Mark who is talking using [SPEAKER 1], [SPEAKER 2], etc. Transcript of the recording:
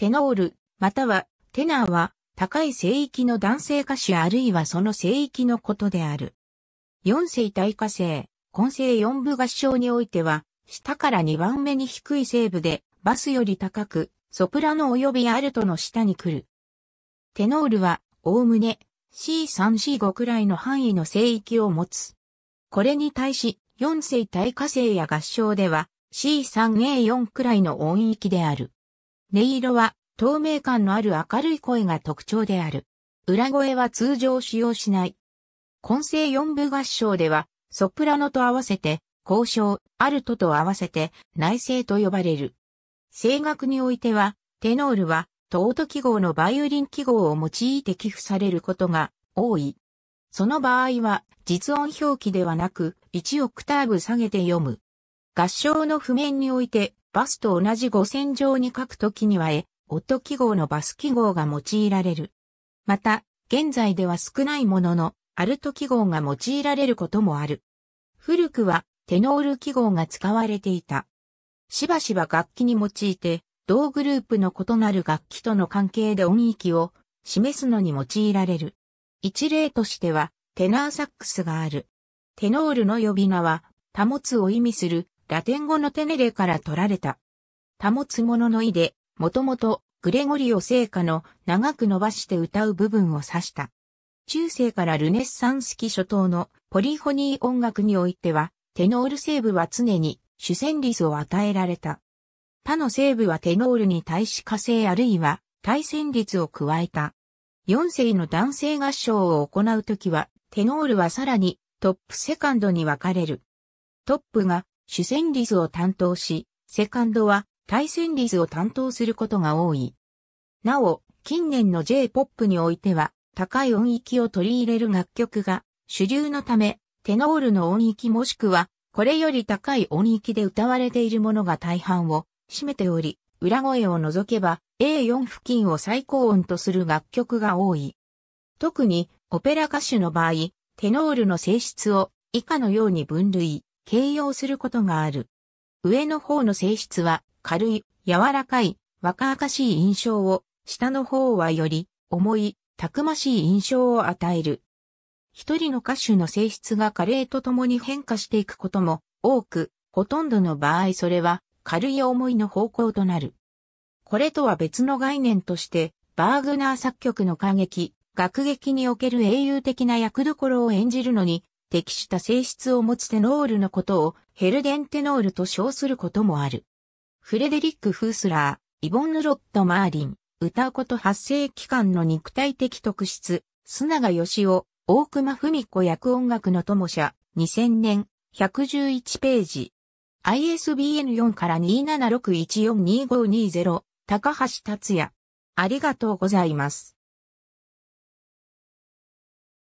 [SPEAKER 1] テノール、またはテナーは高い声域の男性歌手あるいはその声域のことである。四世対歌声、混声四部合唱においては、下から二番目に低い声部で、バスより高く、ソプラノ及びアルトの下に来る。テノールは、おおむね、C3C5 くらいの範囲の声域を持つ。これに対し、四世対歌声や合唱では、C3A4 くらいの音域である。音色は、透明感のある明るい声が特徴である。裏声は通常使用しない。混声四部合唱では、ソプラノと合わせて、交渉、アルトと合わせて、内声と呼ばれる。声楽においては、テノールは、トート記号のバイオリン記号を用いて寄付されることが多い。その場合は、実音表記ではなく、1オクターブ下げて読む。合唱の譜面において、バスと同じ五線上に書くときには、え、音記号のバス記号が用いられる。また、現在では少ないものの、アルト記号が用いられることもある。古くは、テノール記号が使われていた。しばしば楽器に用いて、同グループの異なる楽器との関係で音域を示すのに用いられる。一例としては、テナーサックスがある。テノールの呼び名は、保つを意味するラテン語のテネレから取られた。保つ者の意で、もともとグレゴリオ聖歌の長く伸ばして歌う部分を指した。中世からルネッサンス期初頭のポリフォニー音楽においては、テノール西部は常に主旋律を与えられた。他の西部はテノールに対し火星あるいは対旋律を加えた。四世の男性合唱を行うときは、テノールはさらにトップセカンドに分かれる。トップが主旋律を担当し、セカンドは対戦率を担当することが多い。なお、近年の J-POP においては、高い音域を取り入れる楽曲が主流のため、テノールの音域もしくは、これより高い音域で歌われているものが大半を占めており、裏声を除けば A4 付近を最高音とする楽曲が多い。特にオペラ歌手の場合、テノールの性質を以下のように分類、形容することがある。上の方の性質は軽い、柔らかい、若々しい印象を、下の方はより、重い、たくましい印象を与える。一人の歌手の性質が加齢とともに変化していくことも多く、ほとんどの場合それは軽い思いの方向となる。これとは別の概念として、バーグナー作曲の歌劇、楽劇における英雄的な役どころを演じるのに適した性質を持つテノールのことをヘルデンテノールと称することもある。フレデリック・フースラー、イボンヌ・ロット・マーリン、歌うこと発生期間の肉体的特質、砂永義雄、大熊文子役音楽の友者、2000年、111ページ。ISBN4 から276142520、高橋達也。ありがとうございます。